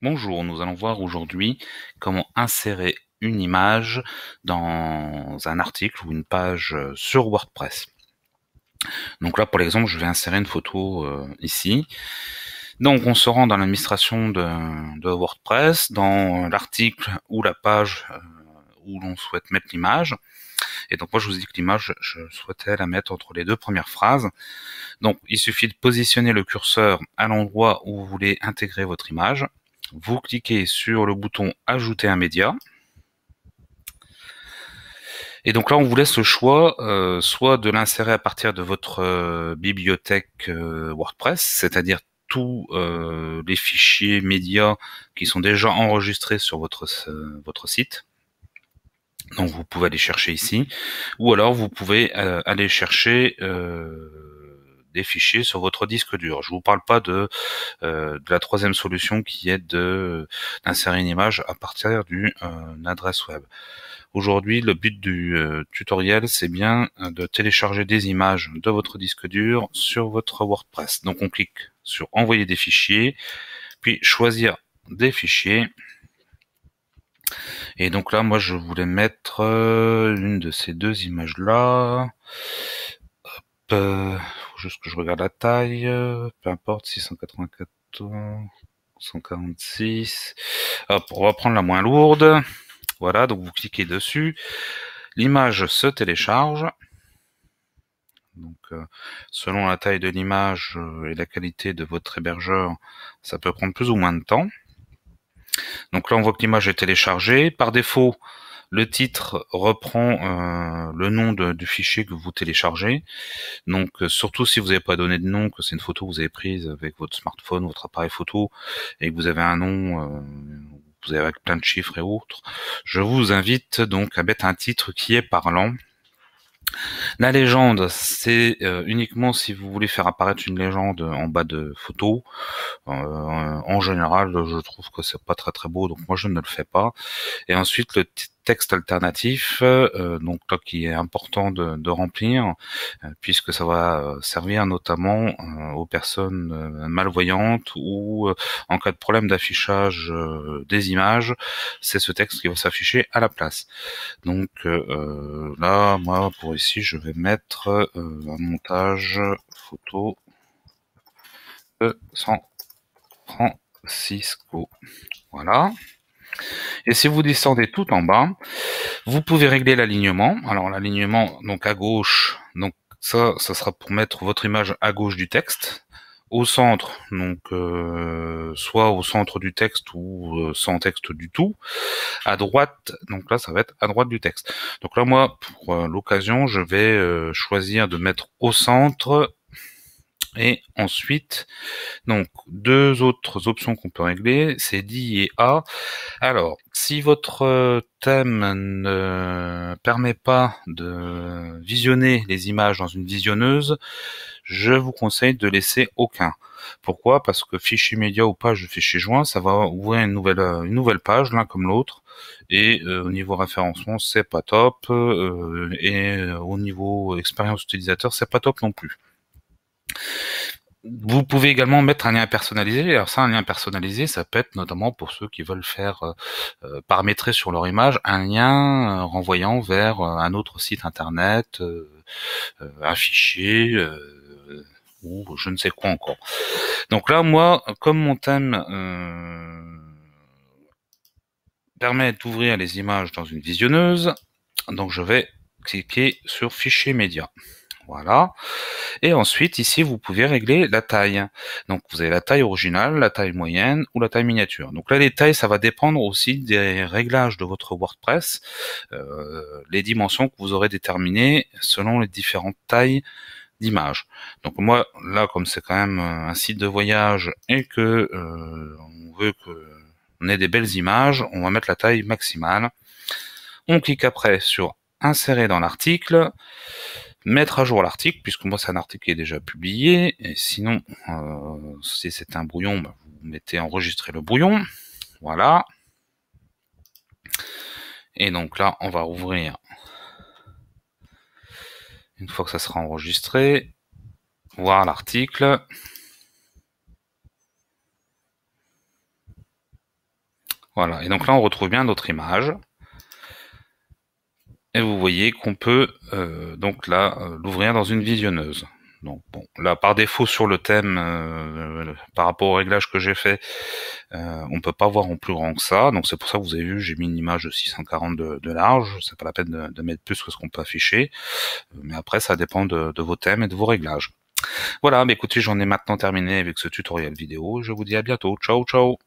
Bonjour, nous allons voir aujourd'hui comment insérer une image dans un article ou une page euh, sur WordPress. Donc là, pour l'exemple, je vais insérer une photo euh, ici. Donc on se rend dans l'administration de, WordPress, dans l'article ou la page euh, où l'on souhaite mettre l'image. Et donc moi je vous dis que l'image, je souhaitais la mettre entre les deux premières phrases. Donc il suffit de positionner le curseur à l'endroit où vous voulez intégrer votre image vous cliquez sur le bouton Ajouter un média. Et donc là, on vous laisse le choix euh, soit de l'insérer à partir de votre euh, bibliothèque euh, WordPress, c'est-à-dire tous les fichiers médias qui sont déjà enregistrés sur votre, votre site. Donc vous pouvez aller chercher ici. Ou alors vous pouvez aller chercher des fichiers sur votre disque dur. Je vous parle pas de, euh, la troisième solution qui est d'insérer une image à partir d'une euh, adresse web. Aujourd'hui, le but du euh, tutoriel, c'est bien de télécharger des images de votre disque dur sur votre WordPress. Donc on clique sur envoyer des fichiers, puis choisir des fichiers. Et donc là, moi, je voulais mettre une de ces deux images-là. Hop juste que je regarde la taille, euh, peu importe, 684, 146. Hop, on va prendre la moins lourde. Voilà, donc vous cliquez dessus. L'image se télécharge. Donc, euh, selon la taille de l'image euh, et la qualité de votre hébergeur, ça peut prendre plus ou moins de temps. Donc là, on voit que l'image est téléchargée. Par défaut, le titre reprend euh, le nom du fichier que vous téléchargez. Donc euh, surtout si vous n'avez pas donné de nom, que c'est une photo que vous avez prise avec votre smartphone, votre appareil photo, et que vous avez un nom, euh, vous avez avec plein de chiffres et autres, je vous invite donc à mettre un titre qui est parlant. La légende, c'est euh, uniquement si vous voulez faire apparaître une légende en bas de photo. Euh, en général, je trouve que c'est pas très très beau, donc moi je ne le fais pas. Et ensuite, le texte alternatif, euh, donc là qui est important de, remplir, puisque ça va servir notamment aux personnes malvoyantes ou en cas de problème d'affichage des images, c'est ce texte qui va s'afficher à la place. Donc là, moi pour ici, je je vais mettre euh, un montage photo de San Francisco. Voilà. Et si vous descendez tout en bas, vous pouvez régler l'alignement. Alors l'alignement, donc à gauche, donc ça, ça sera pour mettre votre image à gauche du texte au centre, donc euh, soit au centre du texte ou euh, sans texte du tout, à droite, donc là ça va être à droite du texte. Donc là moi, pour euh, l'occasion, je vais choisir de mettre au centre et ensuite, donc deux autres options qu'on peut régler, c'est D et A. Alors, si votre euh, thème ne permet pas de visionner les images dans une visionneuse, je vous conseille de laisser aucun. Pourquoi Parce que fichier média ou page de fichier joint, ça va ouvrir une nouvelle, euh, une nouvelle page, l'un comme l'autre. Et euh, au niveau référencement, c'est pas top. et au niveau expérience utilisateur, c'est pas top non plus. Vous pouvez également mettre un lien personnalisé. Alors ça, un lien personnalisé, ça peut être notamment pour ceux qui veulent faire euh, euh, paramétrer sur leur image un lien euh, renvoyant vers un autre site internet, un fichier ou je ne sais quoi encore. Donc là, moi, comme mon thème permet d'ouvrir les images dans une visionneuse, donc je vais cliquer sur Fichier média. Voilà. Et ensuite, ici, vous pouvez régler la taille. Donc, vous avez la taille originale, la taille moyenne ou la taille miniature. Donc là, les tailles, ça va dépendre aussi des réglages de votre WordPress, euh, les dimensions que vous aurez déterminées selon les différentes tailles d'image. Donc moi, là, comme c'est quand même euh, un site de voyage et que euh, on veut que on ait des belles images, on va mettre la taille maximale. On clique après sur insérer dans l'article mettre à jour l'article, puisque moi c'est un article qui est déjà publié, et sinon, euh, si c'est un brouillon, bah, vous mettez enregistrer le brouillon, voilà. Et donc là, on va ouvrir une fois que ça sera enregistré, voir l'article. Voilà, et donc là on retrouve bien notre image. Et vous voyez qu'on peut euh, donc là euh, l'ouvrir dans une visionneuse. Donc bon, là par défaut sur le thème, euh, par rapport au réglage que j'ai fait, euh, on peut pas voir en plus grand que ça. Donc c'est pour ça que vous avez vu, j'ai mis une image de 640 de, large. C'est pas la peine de, mettre plus que ce qu'on peut afficher. Mais après, ça dépend de, de vos thèmes et de vos réglages. Voilà, mais écoutez, j'en ai maintenant terminé avec ce tutoriel vidéo. Je vous dis à bientôt. Ciao, ciao